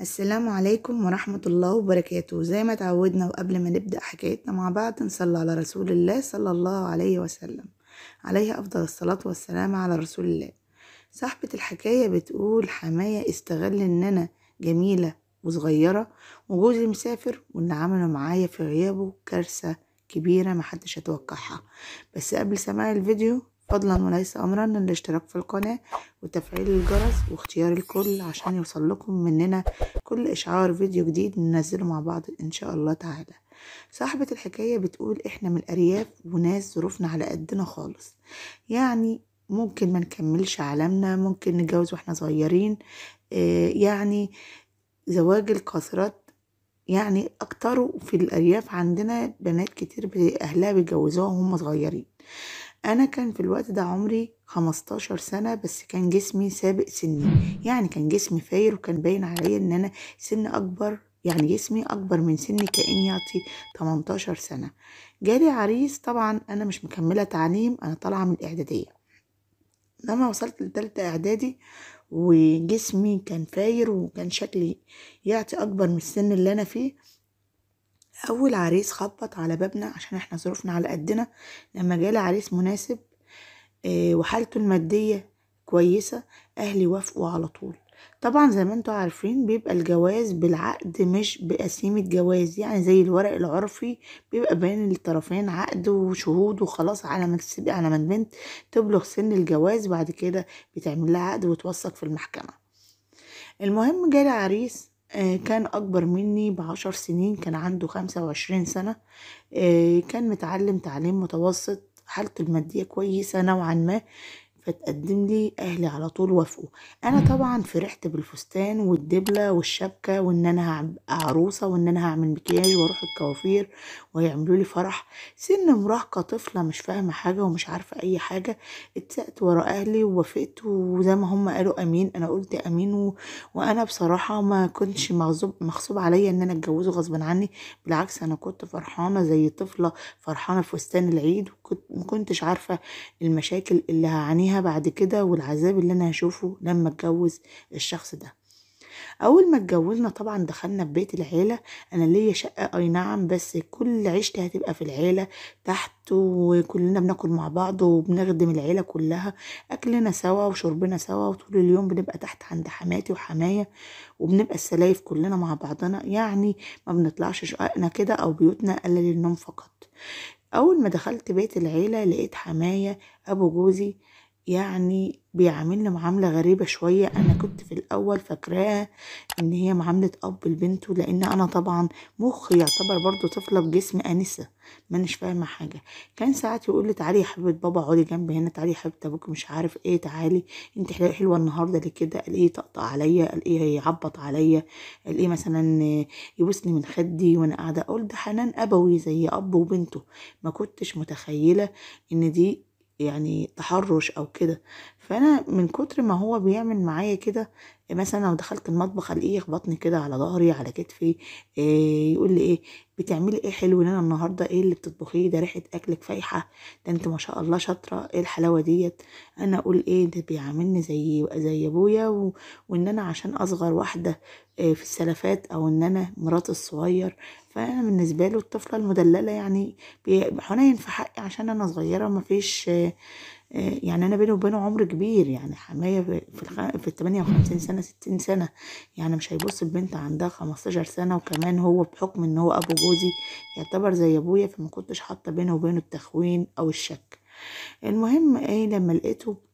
السلام عليكم ورحمة الله وبركاته زي ما تعودنا وقبل ما نبدأ حكايتنا مع بعض نصلي على رسول الله صلى الله عليه وسلم عليه أفضل الصلاة والسلام على رسول الله صاحبة الحكاية بتقول حماية استغل إن أنا جميلة وصغيرة وجوزي مسافر وإن عمله معايا في غيابه كارثة كبيرة محدش يتوقعها بس قبل سماع الفيديو فضلا وليس امرا الاشتراك في القناة وتفعيل الجرس واختيار الكل عشان يوصلكم مننا كل اشعار فيديو جديد ننزله مع بعض ان شاء الله تعالى صاحبة الحكاية بتقول احنا من الارياف وناس ظروفنا على قدنا خالص يعني ممكن ما نكملش عالمنا ممكن نتجوز واحنا صغيرين آه، يعني زواج القاصرات يعني اكتروا في الارياف عندنا بنات كتير اهلها بيتجوزوها وهم صغيرين أنا كان في الوقت ده عمري خمستاشر سنة بس كان جسمي سابق سني يعني كان جسمي فاير وكان باين عليا إن أنا سن أكبر يعني جسمي أكبر من سني كأن يعطي 18 سنة جالي عريس طبعا أنا مش مكملة تعليم أنا طالعة من الإعدادية لما وصلت لتالتة إعدادي وجسمي كان فاير وكان شكلي يعطي أكبر من السن اللي أنا فيه أول عريس خبط على بابنا عشان احنا ظروفنا على قدنا لما جالي عريس مناسب آه، وحالته المادية كويسة أهلي وافقوا على طول طبعا زي ما انتوا عارفين بيبقى الجواز بالعقد مش بقسيمة جواز يعني زي الورق العرفي بيبقى بين الطرفين عقد وشهود وخلاص على ما على ما البنت تبلغ سن الجواز بعد كده بتعمل لها عقد وتوثق في المحكمة المهم جالي عريس آه، كان أكبر مني بعشر سنين كان عنده خمسة وعشرين سنة آه، كان متعلم تعليم متوسط حالته المادية كويسة نوعا ما فتقدم لي اهلي على طول وافقوا انا طبعا فرحت بالفستان والدبله والشبكه وان انا هبقى عروسه وان انا هعمل مكياج واروح الكوافير ويعملوا لي فرح سن مراهقه طفله مش فاهمه حاجه ومش عارفه اي حاجه اتسقت ورا اهلي ووافقت وزي ما هم قالوا امين انا قلت امين و... وانا بصراحه ما كنتش مغصوب مغصوب عليا ان انا اتجوزه غصب عني بالعكس انا كنت فرحانه زي طفله فرحانه في فستان العيد ما مكنتش عارفة المشاكل اللي هعانيها بعد كده والعذاب اللي أنا هشوفه لما أتجوز الشخص ده اول ما اتجوزنا طبعا دخلنا في بيت العيله انا ليا شقه اي نعم بس كل عيشتي هتبقى في العيله تحت وكلنا بناكل مع بعض وبنخدم العيله كلها اكلنا سوا وشربنا سوا وطول اليوم بنبقى تحت عند حماتي وحمايه وبنبقى السلايف كلنا مع بعضنا يعني ما بنطلعش شققنا كده او بيوتنا الا للنوم فقط أول ما دخلت بيت العيلة لقيت حماية أبو جوزي يعني بيعاملنا معاملة غريبة شوية أنا كنت في الأول فاكراها إن هي معاملة أب لبنته لأن أنا طبعا مخي يعتبر برضو طفلة بجسم أنسة ما فاهمة حاجة كان ساعات يقول لي تعالي يا حبيبة بابا اقعدي جنبي هنا تعالي يا حبيبة أبوك مش عارف إيه تعالي أنت حلوة النهاردة ليه كده قال إيه طقطق عليا قال إيه يعبط عليا قال إيه مثلا يبوسني من خدي وأنا قاعدة أقول ده حنان أبوي زي أب وبنته ما كنتش متخيلة إن دي يعني تحرش او كده فانا من كتر ما هو بيعمل معايا كده مثلا لو دخلت المطبخ الاقيه يخبطني كده على ظهري على كتفي إيه يقول لي ايه بتعملي ايه حلو انا النهارده ايه اللي بتطبخيه ده ريحه اكلك فايحه ده انت ما شاء الله شاطره ايه الحلاوه ديت انا اقول ايه ده بيعاملني زي زي ابويا وان انا عشان اصغر واحده آه، في السلفات او ان انا مرات الصغير فانا بالنسبه له الطفله المدلله يعني حنين في حقي عشان انا صغيره مفيش آه، يعني انا بيني وبينه عمر كبير يعني حمايه في الخ... في 58 سنه 60 سنه يعني مش هيبص البنت عندها 15 سنه وكمان هو بحكم ان هو ابو جوزي يعتبر زي ابويا فما كنتش حاطه بينه وبينه التخوين او الشك المهم ايه لما لقيته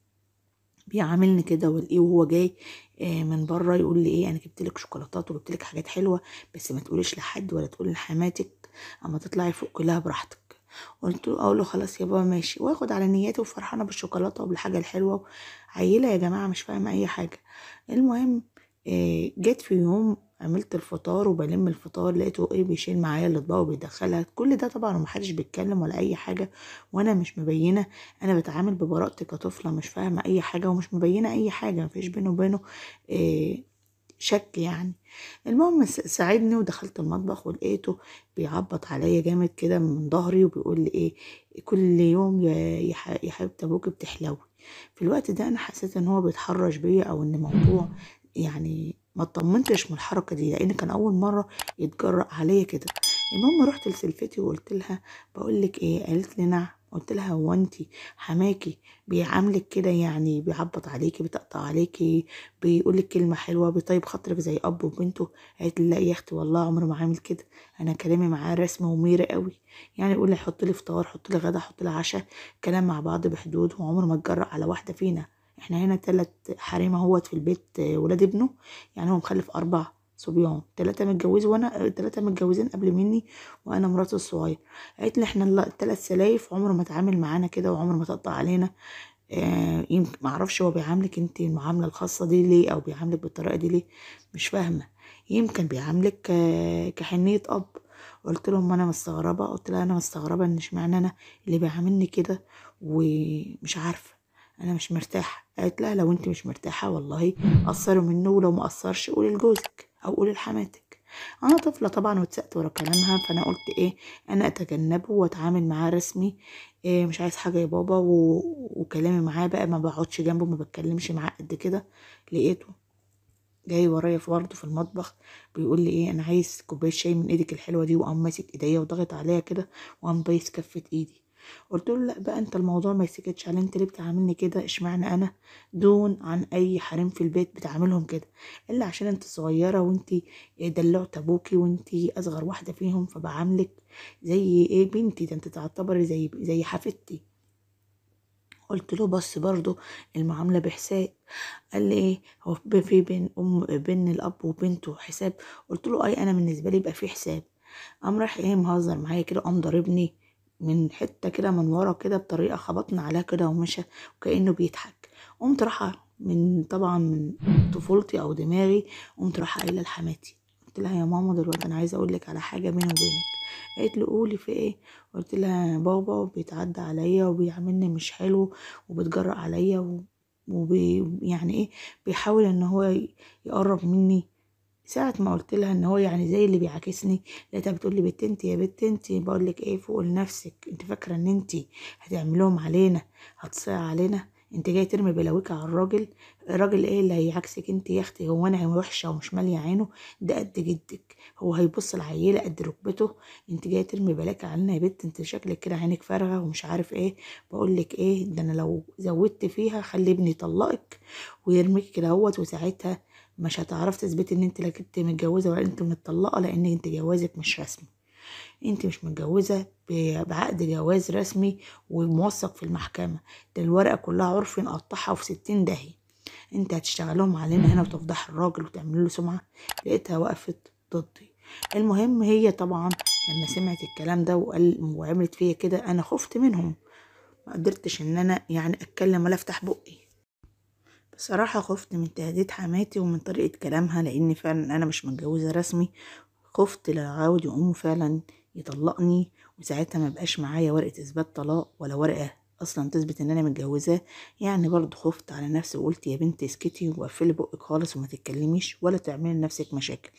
بيعاملني كده والايه وهو جاي آه، من بره يقول لي ايه انا جبت لك شوكولاتات وجبت لك حاجات حلوه بس ما تقوليش لحد ولا تقول لحماتك اما تطلعي فوق كلها براحتك قلت له اقول له خلاص يا بابا ماشي واخد على نياتي وفرحانه بالشوكولاته وبالحاجه الحلوه عيله يا جماعه مش فاهمه اي حاجه المهم آه، جت في يوم عملت الفطار وبلم الفطار لقيته ايه بيشيل معايا الاطباق وبيدخلها كل ده طبعا ومحدش بيتكلم ولا اي حاجه وانا مش مبينه انا بتعامل ببراءتي كطفله مش فاهمه اي حاجه ومش مبينه اي حاجه مفيش بينه وبينه إيه شك يعني المهم ساعدني ودخلت المطبخ ولقيته بيعبط عليا جامد كده من ظهري وبيقول لي ايه كل يوم يا حبيبتي ابوك بتحلوي في الوقت ده انا حسيت ان هو بيتحرش بيا او ان الموضوع يعني ما اطمنتش من الحركه دي لان كان اول مره يتجرأ عليا كده المهم رحت لسلفتي وقلت لها بقول لك ايه قالت لي نعم قلت لها هو انت حماكي بيعاملك كده يعني بيعبط عليكي بيطقطق عليكي بيقول لك كلمه حلوه بيطيب خاطرك زي اب وبنته قالت لا يا اختي والله عمره ما عامل كده انا كلامي معاه رسمه وميره قوي يعني يقول لي حط لي فطار حط لي غدا حط لي عشاء كلام مع بعض بحدود وعمره ما اتجرأ على واحده فينا احنا هنا تلت حريمة اهوت في البيت آه، ولاد ابنه يعني هو مخلف اربع صبيان تلاتة متجوز وانا آه، تلاتة متجوزين قبل مني وانا مراته الصغير قالت لي احنا التلات سلايف عمره ما اتعامل معانا كده وعمره ما تقطع علينا آه معرفش هو بيعاملك انت المعاملة الخاصة دي ليه او بيعاملك بالطريقة دي ليه مش فاهمة يمكن بيعاملك آه، كحنية اب قلت لهم انا مستغربة قلت لها انا مستغربة ان اشمعنى انا اللي بيعاملني كده ومش عارفة انا مش مرتاحة قالت لها لو انت مش مرتاحة والله قصروا منه ولو ما قصرش قولي لجوزك او قولي لحماتك انا طفلة طبعا واتسقت ورا كلامها فانا قلت ايه انا اتجنبه واتعامل معاه رسمي إيه مش عايز حاجة يا بابا و... وكلامي معاه بقى ما بقعدش جنبه ما بتكلمش معاه قد كده لقيته جاي ورايا في برضه في المطبخ بيقول لي ايه انا عايز كوبايه شاي من ايدك الحلوه دي وقام ماسك ايديا وضغط عليا كده وقام بايس كفه ايدي قلت له لا بقى انت الموضوع ما يسكتش على يعني انت ليه بتعاملني كده اشمعنى انا دون عن اي حريم في البيت بتعاملهم كده الا عشان انت صغيره وانت دلعت ابوكي وانت اصغر واحده فيهم فبعاملك زي ايه بنتي ده انت تعتبري زي زي حفيدتي قلت له بس برضو المعامله بحساب قال لي ايه هو في بين ام بين الاب وبنته حساب قلت له اي انا بالنسبه لي يبقى في حساب قام راح ايه مهزر معايا كده قام ضاربني من حتة كده من ورا كده بطريقة خبطنا عليها كده ومشى وكأنه بيضحك قمت رايحة من طبعا من طفولتي أو دماغي قمت رايحة قايلة لحماتي قلت لها يا ماما دلوقتي أنا عايزة أقول لك على حاجة بيني وبينك قالت لي قولي في ايه قلت لها بابا بيتعدى عليا وبيعاملني مش حلو وبيتجرأ عليا وبي يعني ايه بيحاول ان هو يقرب مني ساعة ما قلت لها ان هو يعني زي اللي بيعاكسني لقيتها بتقول لي بت انت يا بت انت بقول لك ايه فوق لنفسك انت فاكره ان انت هتعملهم علينا هتصيع علينا انت جاي ترمي بلاويك على الراجل الراجل ايه اللي هيعكسك انت يا اختي هو انا وحشه ومش ماليه عينه ده قد جدك هو هيبص العيله قد ركبته انت جاي ترمي بلاك علينا يا بت انت شكلك كده عينك فارغه ومش عارف ايه بقول لك ايه ده انا لو زودت فيها خلي ابني يطلقك ويرميك كده اهوت وساعتها مش هتعرفي تثبتي ان انت لا انت متجوزه ولا انت متطلقه لان انت جوازك مش رسمي انت مش متجوزه بعقد جواز رسمي وموثق في المحكمه ده الورقه كلها عرف نقطعها في ستين دهي انت هتشتغلهم علينا هنا وتفضح الراجل وتعمل له سمعه لقيتها وقفت ضدي المهم هي طبعا لما سمعت الكلام ده وقال وعملت فيا كده انا خفت منهم ما قدرتش ان انا يعني اتكلم ولا افتح بقي بصراحة خفت من تهديد حماتي ومن طريقة كلامها لأن فعلا أنا مش متجوزة رسمي خفت للعود يقوم فعلا يطلقني وساعتها مبقاش معايا ورقة إثبات طلاق ولا ورقة أصلا تثبت إن أنا متجوزاه يعني برضه خفت على نفسي وقلت يا بنت اسكتي وقفلي بقك خالص وما تتكلميش ولا تعملي لنفسك مشاكل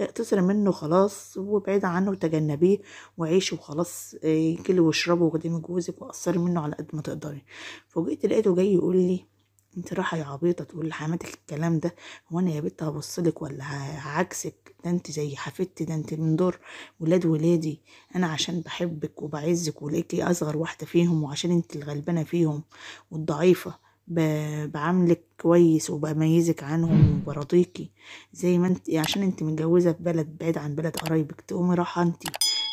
اقتصري منه خلاص وابعدي عنه وتجنبيه وعيشي وخلاص ايه، كلي واشربي وخدمي جوزك وقصري منه على قد ما تقدري فوجئت لقيته جاي يقول لي انت رايحه يا عبيطه تقول لحماتك الكلام ده هو انا يا بنت هبصلك ولا هعكسك ده انت زي حفيدتي ده انت من دور ولاد ولادي انا عشان بحبك وبعزك ولقيتي اصغر واحده فيهم وعشان انت الغلبانه فيهم والضعيفه بعاملك كويس وبميزك عنهم وبرضيكي زي ما انت عشان انت متجوزه في بلد بعيد عن بلد قرايبك تقومي راحه انت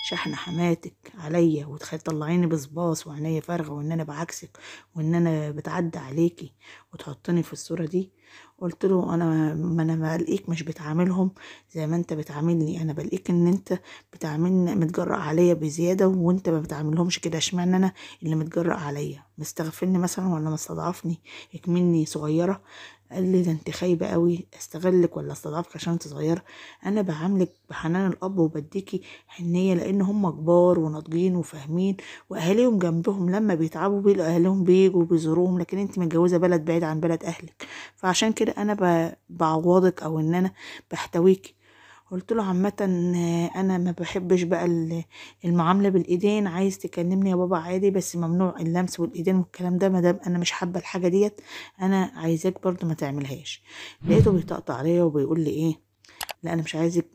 شحن حماتك عليا تطلعيني بصباص وعينيا فارغه وان انا بعكسك وان انا بتعدى عليكي وتحطني في الصوره دي قلت له انا ما انا بلاقيك مش بتعاملهم زي ما انت بتعاملني انا بلاقيك ان انت بتعاملني متجرأ عليا بزياده وانت ما بتعاملهمش كده اشمعنى انا اللي متجرأ عليا مستغفلني مثلا ولا مستضعفني اكمني صغيره قال لي ده انت خايبه قوي استغلك ولا استضعفك عشان انت صغيره انا بعاملك بحنان الاب وبديكي حنيه لان هم كبار وناضجين وفاهمين واهاليهم جنبهم لما بيتعبوا بيلاقوا اهاليهم بيجوا بيزوروهم لكن انت متجوزه بلد بعيد عن بلد اهلك فعشان كده انا بعوضك او ان انا بحتويكي قلت له عامة انا ما بحبش بقى المعاملة بالايدين عايز تكلمني يا بابا عادي بس ممنوع اللمس والايدين والكلام ده مادام انا مش حابة الحاجة ديت انا عايزاك برضو ما تعملهاش لقيته بيطقطق عليا وبيقول لي ايه لا انا مش عايزك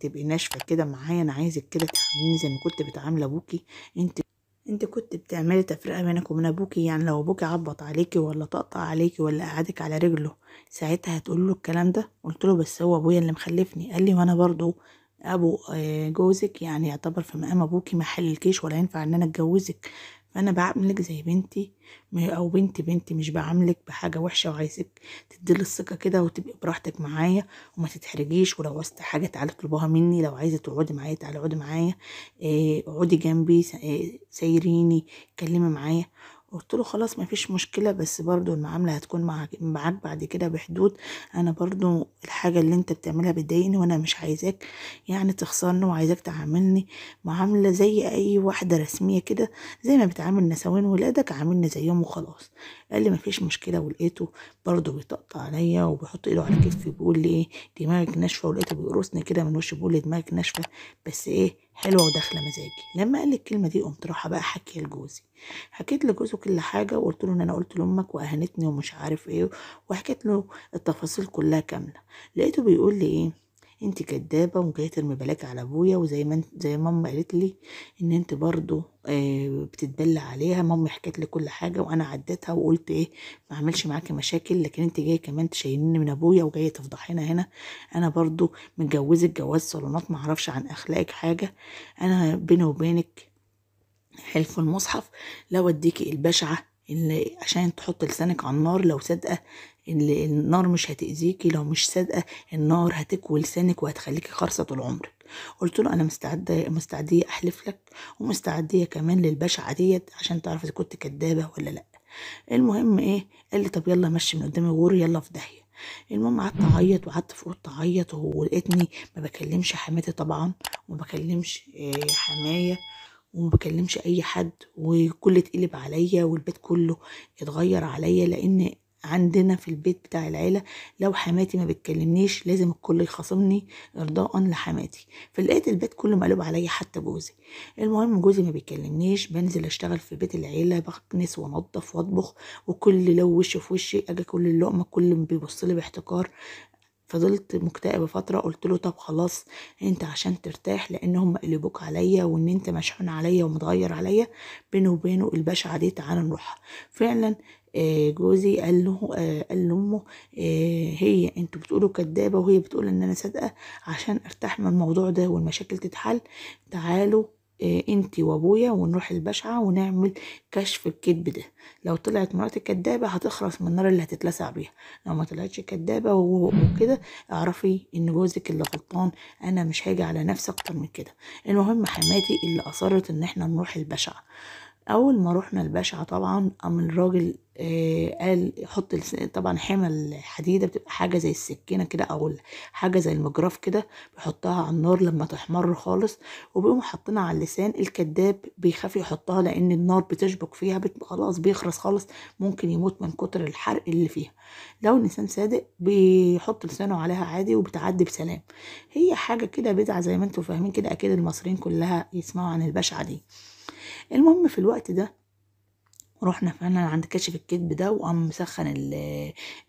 تبقي ناشفه كده معايا انا عايزك كده تعامليني زي ما كنت بتعامل ابوكي انت انت كنت بتعملي تفرقة بينك وبين ابوكي يعني لو ابوكي عبط عليكي ولا طقطق عليكي ولا قعدك على رجله ساعتها هتقول له الكلام ده قلت له بس هو ابويا اللي مخلفني قال لي وانا برضو ابو آه، جوزك يعني يعتبر في مقام ابوكي ما حللكيش ولا ينفع ان انا اتجوزك انا بعاملك زي بنتي او بنتي بنتي مش بعاملك بحاجه وحشه وعايزك تديلي الثقه كده وتبقي براحتك معايا وما تتحرجيش ولو عايزه حاجه تعالي اطلبوها مني لو عايزه تقعدي معايا تعالي اقعدي معايا آه، اقعدي جنبي سيريني آه، اتكلمي معايا قلت له خلاص مفيش مشكله بس برضو المعامله هتكون معاك معاك بعد كده بحدود انا برضو الحاجه اللي انت بتعملها بتضايقني وانا مش عايزاك يعني تخسرني وعايزاك تعاملني معامله زي اي واحده رسميه كده زي ما بتعامل نسوان ولادك عاملني زيهم وخلاص قال لي مفيش مشكله ولقيته برضو بيطقطق عليا وبيحط ايده على كتفي بيقول لي ايه دماغك ناشفه ولقيته بيقرصني كده من وشي بيقول لي دماغك ناشفه بس ايه حلوه وداخله مزاجي لما قال لي الكلمه دي قمت رايحه بقى حكي لجوزي حكيت لجوزه كل حاجه وقلت له ان انا قلت لامك واهنتني ومش عارف ايه وحكيت له التفاصيل كلها كامله لقيته بيقول لي ايه انت كدابه وجايه ترمي بلاك على ابويا وزي ما زي ماما قالت لي ان انت برضو آه، بتتبلى عليها ماما حكت لي كل حاجه وانا عديتها وقلت ايه ما اعملش معاكي مشاكل لكن انت جايه كمان تشيليني من ابويا وجايه تفضحينا هنا انا برضو متجوزك جواز صالونات ما اعرفش عن اخلاقك حاجه انا بيني وبينك حلف المصحف لو اديكي البشعه اللي عشان تحط لسانك على النار لو صادقه النار مش هتأذيكي لو مش صادقه النار هتكوي لسانك وهتخليكي خرصه طول عمرك قلت له انا مستعده مستعديه احلف لك ومستعديه كمان للبشعه ديت عشان تعرف اذا كنت كدابه ولا لا المهم ايه قال لي طب يلا مشي من قدام الغور يلا في داهيه المهم قعدت اعيط وقعدت في اوضه اعيط ولقيتني ما بكلمش حماتي طبعا وما بكلمش آه، حمايه وما بكلمش اي حد وكل اتقلب عليا والبيت كله اتغير عليا لان عندنا في البيت بتاع العيله لو حماتي ما بتكلمنيش لازم الكل يخاصمني ارضاء لحماتي فلقيت البيت كله مقلوب عليا حتى جوزي المهم جوزي ما بيكلمنيش بنزل اشتغل في بيت العيله بكنس وانضف واطبخ وكل لو وش في وشي اجي كل اللقمه كل بيبص لي باحتقار فضلت مكتئبة فترة قلت له طب خلاص انت عشان ترتاح لان هم قلبوك عليا وان انت مشحون عليا ومتغير عليا بينه وبينه الباشا دي تعالى نروح فعلا آه، جوزي قال له آه، قال لامه آه، هي انتوا بتقولوا كدابه وهي بتقول ان انا صادقه عشان ارتاح من الموضوع ده والمشاكل تتحل تعالوا آه، انت وابويا ونروح البشعة ونعمل كشف الكذب ده لو طلعت مراتي كدابة هتخلص من النار اللي هتتلسع بيها لو ما طلعتش كدابة وكده اعرفي ان جوزك اللي غلطان انا مش هاجي على نفسي اكتر من كده المهم حماتي اللي اصرت ان احنا نروح البشعة اول ما رحنا البشعة طبعا قام الراجل آه، قال حط طبعا حمل حديدة بتبقى حاجة زي السكينة كده أو حاجة زي المجراف كده بيحطها على النار لما تحمر خالص وبيقوموا حاطينها على اللسان الكذاب بيخاف يحطها لأن النار بتشبك فيها خلاص بيخرس خالص ممكن يموت من كتر الحرق اللي فيها لو الإنسان صادق بيحط لسانه عليها عادي وبتعدي بسلام هي حاجة كده بدعة زي ما انتم فاهمين كده أكيد المصريين كلها يسمعوا عن البشعة دي المهم في الوقت ده رحنا فعلا عند كشف الكذب ده وقام مسخن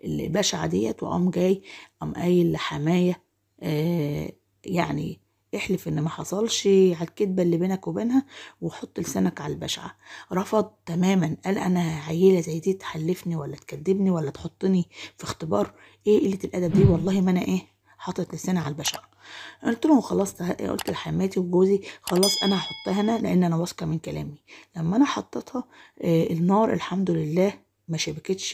البشعة ديت وقام جاي قام قايل لحماية آه، يعني احلف ان ما حصلش على الكذبه اللي بينك وبينها وحط لسانك على البشعه رفض تماما قال انا عيله زي دي تحلفني ولا تكذبني ولا تحطني في اختبار ايه قله الادب دي والله ما انا ايه حاطط لساني على البشعه قلت لهم خلاص قلت لحماتي وجوزي خلاص انا هحطها هنا لان انا واثقه من كلامي لما انا حطيتها آه، النار الحمد لله ما شبكتش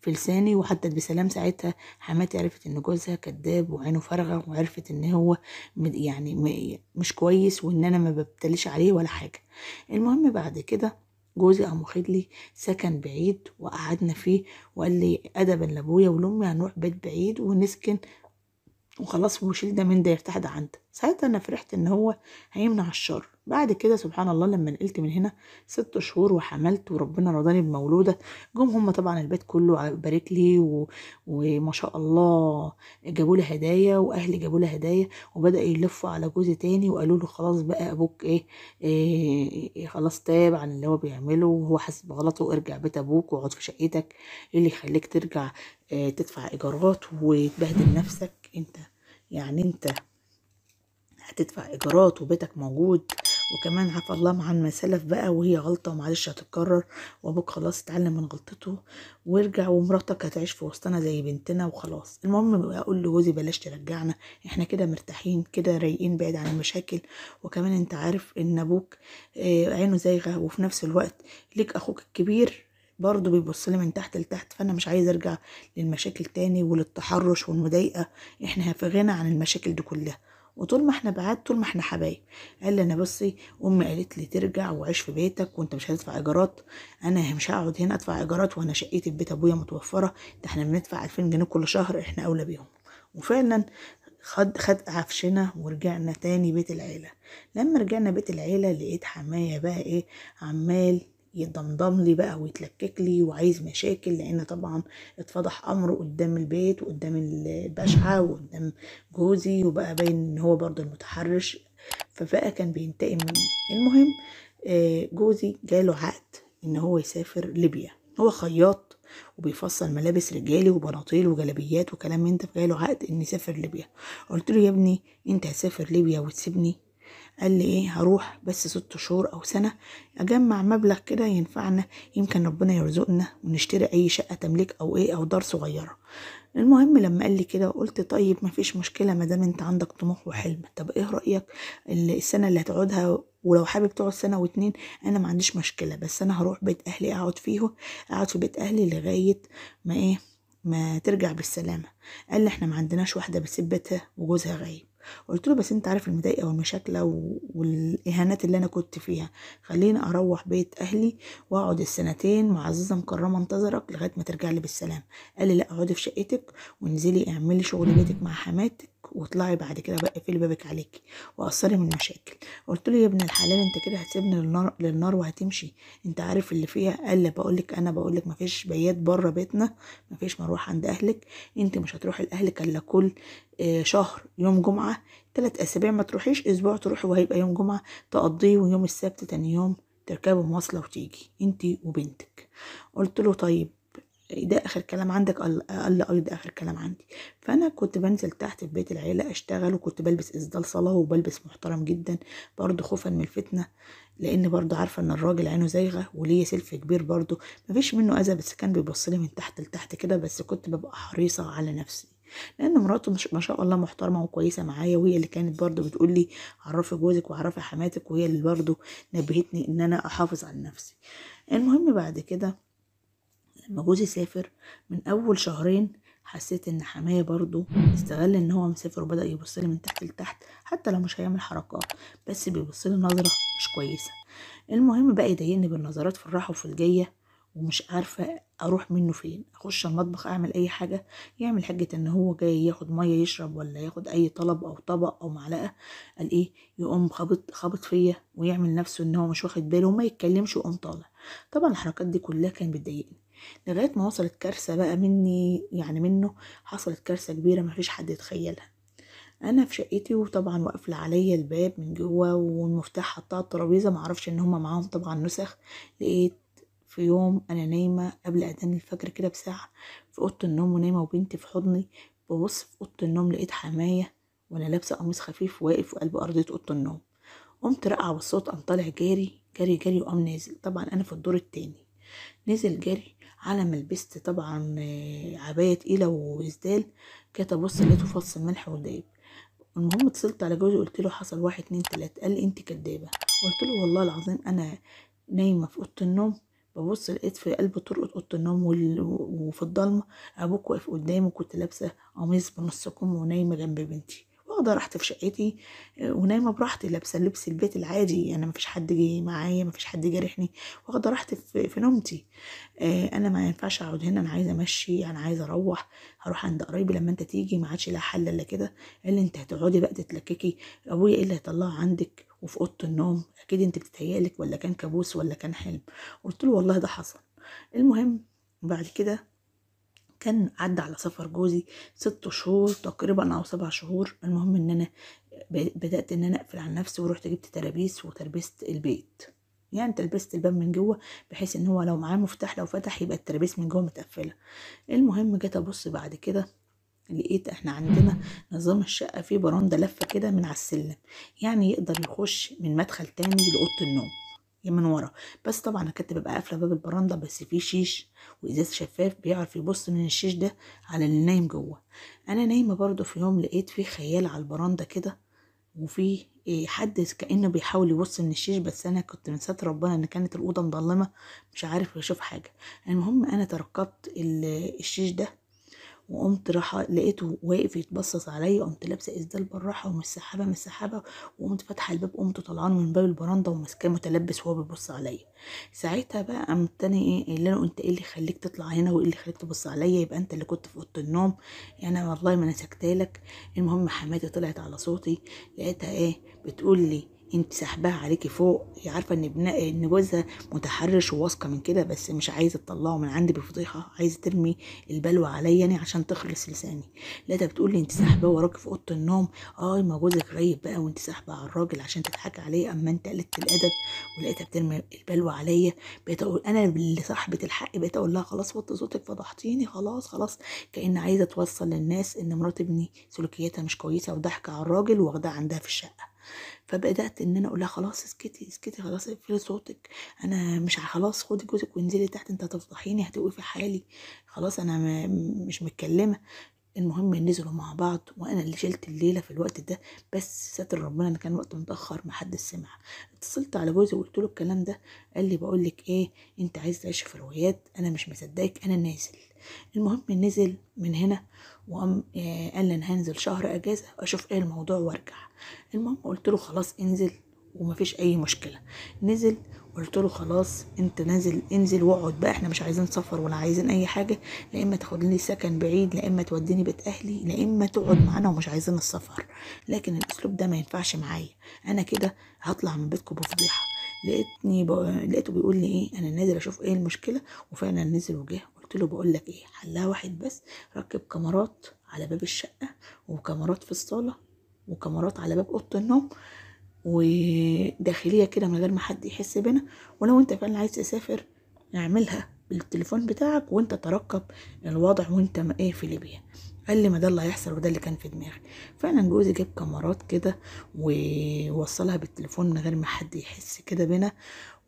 في لساني وحدت بسلام ساعتها حماتي عرفت ان جوزها كذاب وعينه فارغه وعرفت ان هو يعني مش كويس وان انا ما ببتليش عليه ولا حاجه المهم بعد كده جوزي قام واخد لي سكن بعيد وقعدنا فيه وقال لي ادبا لابويا ولامي هنروح بيت بعيد ونسكن وخلاص وشيل ده من ده يرتاح ده عند ساعتها انا فرحت ان هو هيمنع الشر بعد كده سبحان الله لما نقلت من هنا ست شهور وحملت وربنا رضاني بمولوده جم هم طبعا البيت كله بارك لي و... وما شاء الله جابوا لي هدايا واهلي جابوا لي هدايا وبدا يلفوا على جوزي تاني وقالوا له خلاص بقى ابوك ايه, إيه, إيه خلاص تاب عن اللي هو بيعمله وهو حاسس بغلطه ارجع بيت ابوك واقعد في شقتك ايه اللي يخليك ترجع إيه تدفع ايجارات وتبهدل نفسك انت يعني انت هتدفع ايجارات وبيتك موجود وكمان عفى الله عن ما سلف بقى وهي غلطه ومعلش هتتكرر وابوك خلاص اتعلم من غلطته وارجع ومراتك هتعيش في وسطنا زي بنتنا وخلاص المهم اقول لجوزي بلاش ترجعنا احنا كده مرتاحين كده رايقين بعيد عن المشاكل وكمان انت عارف ان ابوك آه، عينه زايغه وفي نفس الوقت ليك اخوك الكبير برضه بيبص لي من تحت لتحت فانا مش عايزه ارجع للمشاكل تاني وللتحرش والمضايقه احنا في غنى عن المشاكل دي كلها وطول ما احنا بعاد طول ما احنا حبايب قال لي انا بصي امي قالت لي ترجع وعيش في بيتك وانت مش هتدفع ايجارات انا مش هقعد هنا ادفع ايجارات وانا شقتي في بيت ابويا متوفره ده احنا بندفع 2000 جنيه كل شهر احنا اولى بيهم وفعلا خد خد عفشنا ورجعنا تاني بيت العيلة لما رجعنا بيت العيلة لقيت حماية بقى ايه عمال يضمضم لي بقى ويتلكك لي وعايز مشاكل لان طبعا اتفضح امره قدام البيت وقدام البشعه وقدام جوزي وبقى باين ان هو برضو المتحرش فبقى كان بينتقم المهم آه، جوزي جاله عقد ان هو يسافر ليبيا هو خياط وبيفصل ملابس رجالي وبناطيل وجلابيات وكلام من ده فجاله عقد ان يسافر ليبيا قلت له يا ابني انت هتسافر ليبيا وتسيبني قال لي ايه هروح بس ست شهور او سنه اجمع مبلغ كده ينفعنا يمكن ربنا يرزقنا ونشتري اي شقه تمليك او ايه او دار صغيره المهم لما قال لي كده قلت طيب مفيش مشكله ما دام انت عندك طموح وحلم طب ايه رايك السنه اللي هتقعدها ولو حابب تقعد سنه واتنين انا ما عنديش مشكله بس انا هروح بيت اهلي اقعد فيه اقعد في بيت اهلي لغايه ما ايه ما ترجع بالسلامه قال لي احنا ما عندناش واحده بسبتها وجوزها غايب قلت له بس انت عارف المضايقه والمشاكله والاهانات اللي انا كنت فيها خليني اروح بيت اهلي واقعد السنتين معززه مكرمه انتظرك لغايه ما ترجع لي بالسلام قال لي لا اقعدي في شقتك وانزلي اعملي شغل بيتك مع حماتك بابك واطلعي بعد كده بقى في بابك عليكي وقصري من المشاكل قلت له يا ابن الحلال انت كده هتسيبني للنار للنار وهتمشي انت عارف اللي فيها قال لي بقول لك انا بقول لك مفيش بيات بره بيتنا مفيش مروح عند اهلك انت مش هتروحي لاهلك الا كل آه، شهر يوم جمعه ثلاث اسابيع ما تروحيش اسبوع تروحي وهيبقى يوم جمعه تقضيه ويوم السبت تاني يوم تركبي مواصله وتيجي انت وبنتك قلت له طيب ده اخر كلام عندك قال قال ده اخر كلام عندي فانا كنت بنزل تحت في بيت العيله اشتغل وكنت بلبس اسدال صلاه وبلبس محترم جدا برضو خوفا من الفتنه لان برضو عارفه ان الراجل عينه زايغه وليه سلف كبير برضو مفيش منه اذى بس كان بيبصلي من تحت لتحت كده بس كنت ببقى حريصه على نفسي لان مراته مش ما شاء الله محترمه وكويسه معايا وهي اللي كانت برضو بتقول لي عرفي جوزك وعرفي حماتك وهي اللي برضو نبهتني ان انا احافظ على نفسي المهم بعد كده لما جوزي سافر من اول شهرين حسيت ان حماية برضو استغل ان هو مسافر وبدأ يبصلي من تحت لتحت حتى لو مش هيعمل حركات بس بيبصلي نظرة مش كويسة المهم بقى يضايقني بالنظرات في الراحة وفي الجاية ومش عارفة اروح منه فين اخش المطبخ اعمل اي حاجة يعمل حجة ان هو جاي ياخد مية يشرب ولا ياخد اي طلب او طبق او معلقة قال ايه يقوم خابط خابط فيا ويعمل نفسه ان هو مش واخد باله وما يتكلمش ويقوم طالع طبعا الحركات دي كلها كانت بتضايقني لغاية ما وصلت كارثة بقى مني يعني منه حصلت كارثة كبيرة مفيش حد يتخيلها انا في شقتي وطبعا وقفل عليا الباب من جوه والمفتاح حطاه على الترابيزة معرفش ان هما معاهم طبعا نسخ لقيت في يوم انا نايمة قبل اذان الفجر كده بساعة في اوضة النوم ونايمة وبنتي في حضني ببص في اوضة النوم لقيت حماية وانا لابسة قميص خفيف واقف وقلب قلب ارضية اوضة النوم قمت رقع بالصوت قام طالع جاري جاري جاري وقام نازل طبعا انا في الدور التاني نزل جاري على ما لبست طبعا آه، عباية تقيلة وإسدال كانت أبص لقيته فص الملح ودايب المهم اتصلت على جوزي قلت له حصل واحد اتنين تلاتة قال لي انت كدابة قلت له والله العظيم أنا نايمة في أوضة النوم ببص لقيت في قلب طرقة أوضة النوم وفي الضلمة أبوك واقف قدامي وكنت لابسة قميص بنص كم ونايمة جنب بنتي راحتي في شقتي ونايمه براحتي لابسه لبس البيت العادي انا مفيش حد جه معايا مفيش حد جارحني واخده راحتي في نومتي آه، انا ما ينفعش اقعد هنا انا عايزه امشي انا عايزه اروح هروح عند قرايبي لما انت تيجي ما عادش لها حل الا كده اللي انت هتقعدي بقى تتلككي ابويا ايه اللي هيطلعه عندك وفي اوضه النوم اكيد انت بتتهيالك ولا كان كابوس ولا كان حلم قلت له والله ده حصل المهم بعد كده كان عدى على سفر جوزي ست شهور تقريبا او سبع شهور المهم ان انا بدات ان انا اقفل على نفسي ورحت جبت ترابيس وتربست البيت يعني تلبست الباب من جوه بحيث ان هو لو معاه مفتاح لو فتح يبقى الترابيس من جوه متقفله المهم جيت ابص بعد كده لقيت احنا عندنا نظام الشقه فيه براندة لفه كده من على السلم يعني يقدر يخش من مدخل تاني لاوضه النوم من ورا بس طبعا انا كنت ببقى قافله باب البراندا بس في شيش وازاز شفاف بيعرف يبص من الشيش ده على اللي نايم جوه انا نايمه برضو في يوم لقيت في خيال على البراندا كده وفي إيه، حد كانه بيحاول يبص من الشيش بس انا كنت من ستر ربنا ان كانت الاوضه مظلمه مش عارف اشوف حاجه المهم انا تركبت الشيش ده وقمت راح لقيته واقف يتبصص عليا قمت لابسه اسدال بالراحه ومسحبه مسحبه وقمت فاتحه الباب قمت طلعان من باب البرانده ومسكاه متلبس وهو بيبص عليا ساعتها بقى قمت انا ايه قايله له انت ايه اللي خليك تطلع هنا وايه اللي خليك تبص عليا يبقى انت اللي كنت في اوضه النوم انا والله ما انا سكتالك المهم حماتي طلعت على صوتي لقيتها ايه بتقول لي انت سحباها عليكي فوق هي عارفه ان ابن ان جوزها متحرش وواثقه من كده بس مش عايزه تطلعه من عندي بفضيحه عايزه ترمي البلوى عليا يعني عشان تخلص لساني لا بتقول لي انت سحباه وراكي في اوضه النوم اه ما جوزك غايب بقى وانت سحبه على الراجل عشان تضحكي عليه اما انت قلت الادب ولقيتها بترمي البلوى عليا بقيت اقول انا اللي صاحبه الحق بقيت اقول لها خلاص وطي صوتك فضحتيني خلاص خلاص كان عايزه توصل للناس ان مرات ابني سلوكياتها مش كويسه وضحكه على الراجل واخداه عندها في الشقه فبدات ان انا اقول لها خلاص اسكتي اسكتي خلاص اقفلي صوتك انا مش خلاص خدي جوزك وانزلي تحت انت هتفضحيني هتوقفي حالي خلاص انا مش متكلمه المهم نزلوا مع بعض وانا اللي شلت الليله في الوقت ده بس ساتر ربنا ان كان وقت متاخر محدش سمع اتصلت على جوزي وقلت له الكلام ده قال لي بقول لك ايه انت عايز تعيش في روايات انا مش مصدقك انا نازل المهم نزل من هنا وقام آه، قال لي انا هنزل شهر اجازه اشوف ايه الموضوع وارجع المهم قلت له خلاص انزل ومفيش اي مشكله نزل قلت له خلاص انت نازل انزل واقعد بقى احنا مش عايزين سفر ولا عايزين اي حاجه لا اما تاخد لي سكن بعيد لا اما توديني بيت اهلي لا اما تقعد معانا ومش عايزين السفر لكن الاسلوب ده ما ينفعش معايا انا كده هطلع من بيتكم بفضيحه لقيتني ب... لقيته بيقول لي ايه انا نازل اشوف ايه المشكله وفعلا نزل وجه قلت له بقول لك ايه حلها واحد بس ركب كاميرات على باب الشقه وكاميرات في الصاله وكاميرات على باب اوضه النوم وداخليه كده من غير ما حد يحس بينا ولو انت فعلا عايز تسافر اعملها بالتليفون بتاعك وانت ترقب الوضع وانت ما ايه في ليبيا قال لي ما ده اللي هيحصل وده اللي كان في دماغي فعلا جوزي جاب كاميرات كده ووصلها بالتليفون من غير ما حد يحس كده بينا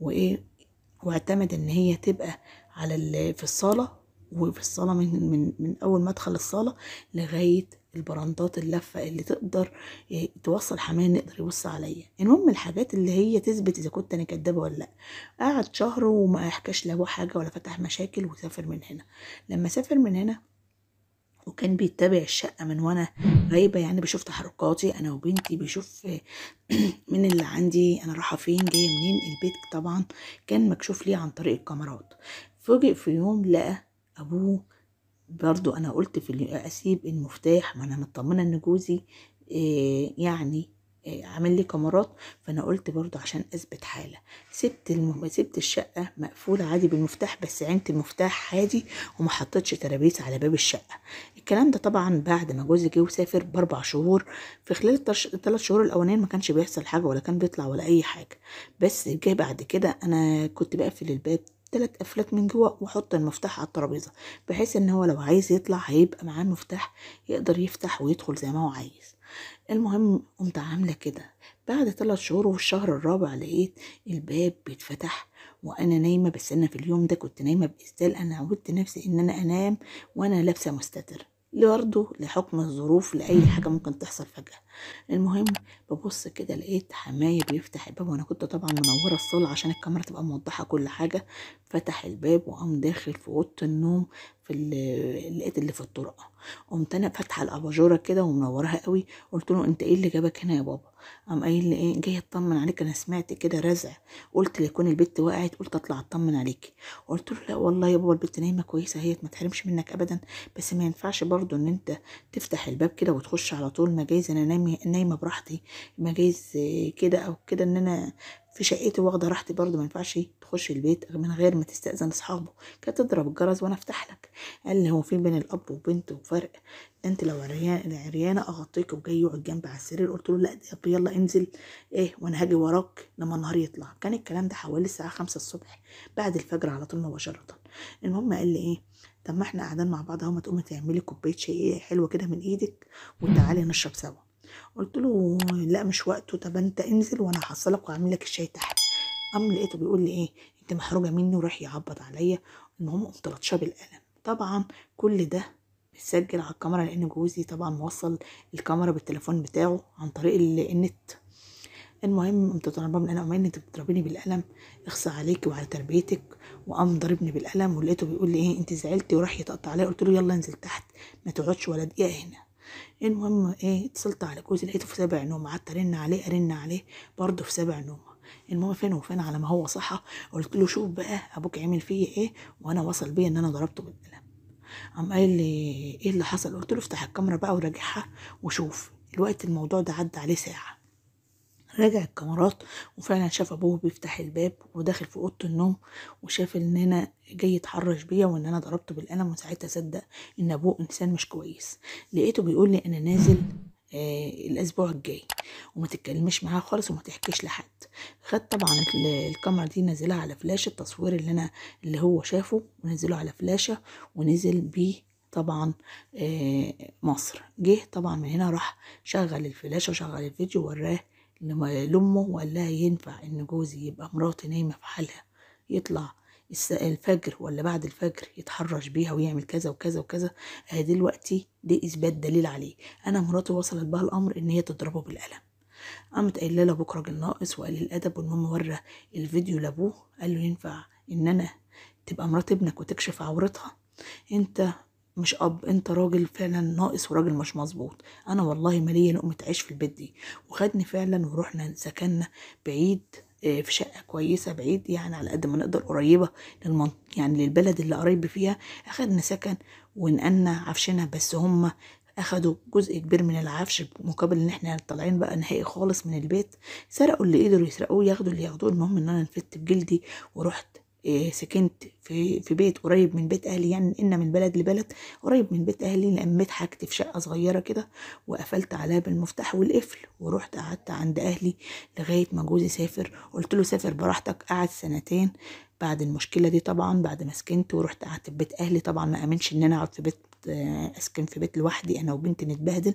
وايه واعتمد ان هي تبقى على في الصاله وفي الصاله من من من اول مدخل الصاله لغايه البراندات اللفه اللي تقدر آه، توصل حمايه نقدر يبص عليا المهم الحاجات اللي هي تثبت اذا كنت انا كدابه ولا لا قعد شهر وما احكاش له حاجه ولا فتح مشاكل وسافر من هنا لما سافر من هنا وكان بيتبع الشقه من وانا غايبه يعني بشوف تحركاتي انا وبنتي بيشوف آه، من اللي عندي انا رايحه فين جايه منين البيت طبعا كان مكشوف ليه عن طريق الكاميرات فوجئ في يوم لقى أبوه برضو أنا قلت في أسيب المفتاح ما أنا مطمنة إن جوزي آه، يعني آه، عامل لي كاميرات فانا قلت برضو عشان اثبت حاله سبت الم... سبت الشقه مقفوله عادي بالمفتاح بس عينت المفتاح عادي وما حطيتش ترابيس على باب الشقه الكلام ده طبعا بعد ما جوزي جه وسافر باربع شهور في خلال الثلاث شهور الاولانيين ما كانش بيحصل حاجه ولا كان بيطلع ولا اي حاجه بس جه بعد كده انا كنت بقفل الباب تلات قفلات من جوه وحط المفتاح على الترابيزه بحيث ان هو لو عايز يطلع هيبقى معاه المفتاح يقدر يفتح ويدخل زي ما هو عايز المهم قمت عامله كده بعد تلات شهور والشهر الرابع لقيت الباب بيتفتح وانا نايمه بس انا في اليوم ده كنت نايمه باستيل انا عودت نفسي ان انا انام وانا لابسه مستتر برضه لحكم الظروف لأي حاجة ممكن تحصل فجأة المهم ببص كده لقيت حماية بيفتح الباب وأنا كنت طبعا منورة الصالة عشان الكاميرا تبقى موضحة كل حاجة فتح الباب وقام داخل في أوضة النوم في لقيت اللي في الطرقة قمت أنا فاتحة الأباجورة كده ومنورها قوي قلت له أنت إيه اللي جابك هنا يا بابا قام قايل لي ايه جاي اطمن عليك انا سمعت كده رزع قلت ليكون البت وقعت قلت اطلع اطمن عليك قلت له لا والله يا بابا البت نايمه كويسه هي ما تحرمش منك ابدا بس ما ينفعش برضو ان انت تفتح الباب كده وتخش على طول ما جايز انا نايمه نايمه براحتي ما جايز كده او كده ان انا في شقتي واخده راحتي برضه ما ينفعش تخش البيت من غير ما تستأذن اصحابه كانت تضرب الجرس وانا افتح لك قال لي هو في بين الاب وبنته فرق انت لو عريان عريانه اغطيك وجاي يقعد جنبي على السرير قلت له لا طب يلا انزل ايه وانا هاجي وراك لما النهار يطلع كان الكلام ده حوالي الساعه خمسة الصبح بعد الفجر على طول مباشره المهم قال لي ايه طب ما احنا قاعدين مع بعض اهو ما تقومي تعملي كوبايه شاي حلوه كده من ايدك وتعالي نشرب سوا قلت له لا مش وقته طب انت انزل وانا هحصلك واعمل لك الشاي تحت قام لقيته بيقول لي ايه انت محروجه مني وراح يعبط عليا المهم قمت لطشاه بالقلم طبعا كل ده متسجل على الكاميرا لان جوزي طبعا موصل الكاميرا بالتليفون بتاعه عن طريق النت المهم قمت طالبه من انا قمت انت بتضربيني بالقلم اخصى عليك وعلى تربيتك وقام ضربني بالقلم ولقيته بيقول لي ايه انت زعلتي وراح يتقطع عليا قلت له يلا انزل تحت ما تقعدش ولا دقيقه هنا المهم ايه اتصلت على جوزي لقيته في سبع نوم قعدت ارن عليه ارن عليه برضه في سبع نوم المهم فين وفين على ما هو صحى قلت له شوف بقى ابوك عمل فيا ايه وانا وصل بيا ان انا ضربته بالقلم قام قال لي ايه اللي حصل قلت له افتح الكاميرا بقى وراجعها وشوف الوقت الموضوع ده عدى عليه ساعه راجع الكاميرات وفعلا شاف ابوه بيفتح الباب وداخل في اوضه النوم وشاف ان انا جاي يتحرش بيا وان انا ضربته بالقلم وساعتها صدق ان ابوه انسان مش كويس لقيته بيقول لي انا نازل آه الاسبوع الجاي وما تتكلمش معاه خالص وما تحكيش لحد خد طبعا الكاميرا دي نزلها على فلاشه التصوير اللي انا اللي هو شافه ونزله على فلاشه ونزل بيه طبعا آه، مصر جه طبعا من هنا راح شغل الفلاشه وشغل الفيديو وراه لما يلمه وقال ينفع إن جوزي يبقى مراتي نايمة في حالها يطلع الفجر ولا بعد الفجر يتحرش بيها ويعمل كذا وكذا وكذا اهي دلوقتي دي اثبات دليل عليه انا مراتي وصلت بها الامر ان هي تضربه بالقلم قامت قايله له بكره راجل ناقص وقال الادب والمهم ورى الفيديو لابوه قال له ينفع ان انا تبقى مرات ابنك وتكشف عورتها انت مش اب انت راجل فعلا ناقص وراجل مش مظبوط انا والله مالية نقمة عيش في البيت دي وخدني فعلا ورحنا سكننا بعيد آه، في شقة كويسة بعيد يعني على قد ما نقدر قريبة للمنطقة يعني للبلد اللي قريب فيها أخدنا سكن ونقلنا عفشنا بس هما أخدوا جزء كبير من العفش مقابل إن إحنا طالعين بقى نهائي خالص من البيت سرقوا اللي قدروا يسرقوه ياخدوا اللي ياخدوه المهم إن أنا نفدت بجلدي ورحت آه، سكنت في في بيت قريب من بيت اهلي يعني ان من بلد لبلد قريب من بيت اهلي لميت حاجتي في شقه صغيره كده وقفلت عليها بالمفتاح والقفل ورحت قعدت عند اهلي لغايه ما جوزي سافر قلت له سافر براحتك قعد سنتين بعد المشكله دي طبعا بعد ما سكنت ورحت قعدت في بيت اهلي طبعا ما امنش ان انا اقعد في بيت آه، اسكن في بيت لوحدي انا وبنتي نتبهدل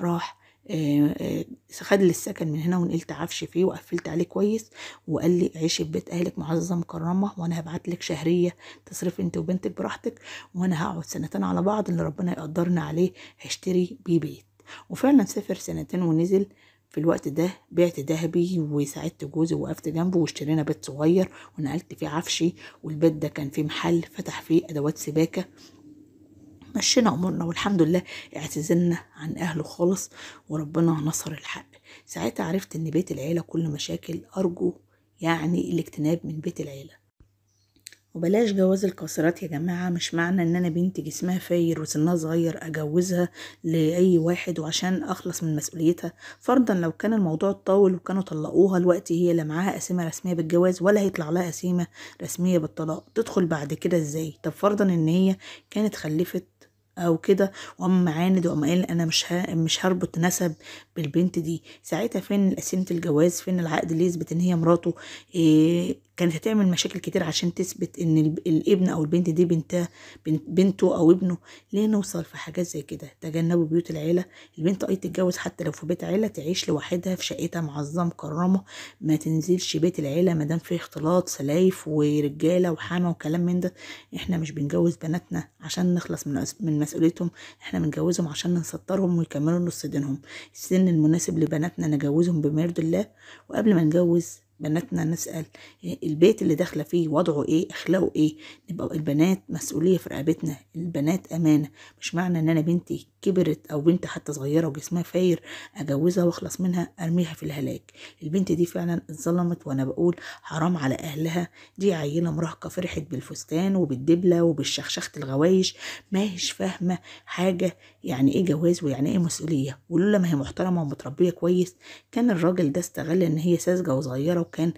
راح آه، آه، خد لي السكن من هنا ونقلت عفش فيه وقفلت عليه كويس وقال لي عيشي في بيت اهلك معززه مكرمه وانا هبعت لك شهريه تصرف انت وبنتك براحتك وانا هقعد سنتين على بعض اللي ربنا يقدرنا عليه هشتري بيه بيت وفعلا سافر سنتين ونزل في الوقت ده بعت ذهبي وساعدت جوزي ووقفت جنبه واشترينا بيت صغير ونقلت فيه عفشي والبيت ده كان فيه محل فتح فيه ادوات سباكه مشينا امورنا والحمد لله اعتزلنا عن اهله خالص وربنا نصر الحق ساعتها عرفت ان بيت العيله كل مشاكل ارجو يعني الاجتناب من بيت العيله وبلاش جواز القاصرات يا جماعة مش معنى ان انا بنت جسمها فاير وسنها صغير اجوزها لأي واحد وعشان اخلص من مسؤوليتها فرضا لو كان الموضوع طول وكانوا طلقوها الوقت هي لا معاها اسيمة رسمية بالجواز ولا هيطلع لها قسيمة رسمية بالطلاق تدخل بعد كده ازاي طب فرضا ان هي كانت خلفت او كده وقام معاند وقام قال انا مش مش هربط نسب بالبنت دي ساعتها فين قسيمه الجواز فين العقد اللي يثبت ان هي مراته إيه كانت هتعمل مشاكل كتير عشان تثبت ان الابن او البنت دي بنتها بنته او ابنه ليه نوصل في حاجات زي كده تجنبوا بيوت العيله البنت اي آه تتجوز حتى لو في بيت عيله تعيش لوحدها في شقتها معظم مكرمه ما تنزلش بيت العيله ما دام في اختلاط سلايف ورجاله وحامه وكلام من ده احنا مش بنجوز بناتنا عشان نخلص من من مسؤوليتهم احنا بنجوزهم عشان نسطرهم ويكملوا نص دينهم السن المناسب لبناتنا نجوزهم بما يرضي الله وقبل ما نجوز بناتنا نسأل إيه البيت اللي داخلة فيه وضعه ايه اخلاقه ايه نبقى البنات مسؤولية في رقبتنا البنات امانة مش معنى ان انا بنتي كبرت او بنت حتى صغيره وجسمها فاير اجوزها واخلص منها ارميها في الهلاك البنت دي فعلا اتظلمت وانا بقول حرام على اهلها دي عيله مراهقه فرحت بالفستان وبالدبله وبالشخشخه الغوايش ما هيش فاهمه حاجه يعني ايه جواز ويعني ايه مسؤوليه ولولا ما هي محترمه ومتربيه كويس كان الراجل ده استغل ان هي ساذجه وصغيره وكان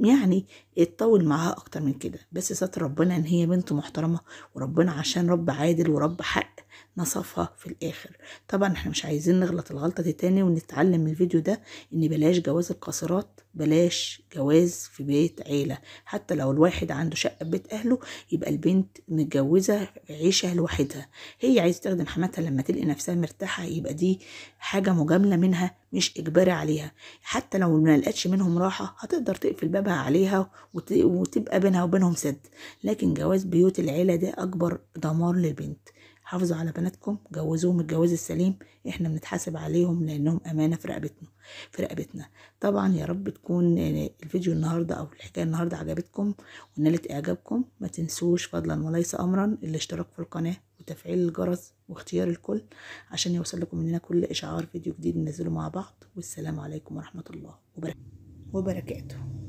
يعني اتطول معاها اكتر من كده بس ستر ربنا ان هي بنت محترمه وربنا عشان رب عادل ورب حق نصفها في الاخر طبعا احنا مش عايزين نغلط الغلطه دي تاني ونتعلم من الفيديو ده ان بلاش جواز القاصرات بلاش جواز في بيت عيله حتى لو الواحد عنده شقه في بيت اهله يبقى البنت متجوزه عيشه لوحدها هي عايزه تخدم حماتها لما تلقي نفسها مرتاحه يبقى دي حاجه مجامله منها مش اجباري عليها حتى لو ما لقتش منهم راحه هتقدر تقفل بابها عليها وتبقى بينها وبينهم سد لكن جواز بيوت العيله ده اكبر دمار للبنت حافظوا على بناتكم جوزوهم الجواز السليم احنا بنتحاسب عليهم لانهم امانه في رقبتنا في رقبتنا طبعا يا رب تكون الفيديو النهارده او الحكايه النهارده عجبتكم ونالت اعجابكم ما تنسوش فضلا وليس امرا الاشتراك في القناه وتفعيل الجرس واختيار الكل عشان يوصل لكم مننا كل اشعار فيديو جديد ننزله مع بعض والسلام عليكم ورحمه الله وبركاته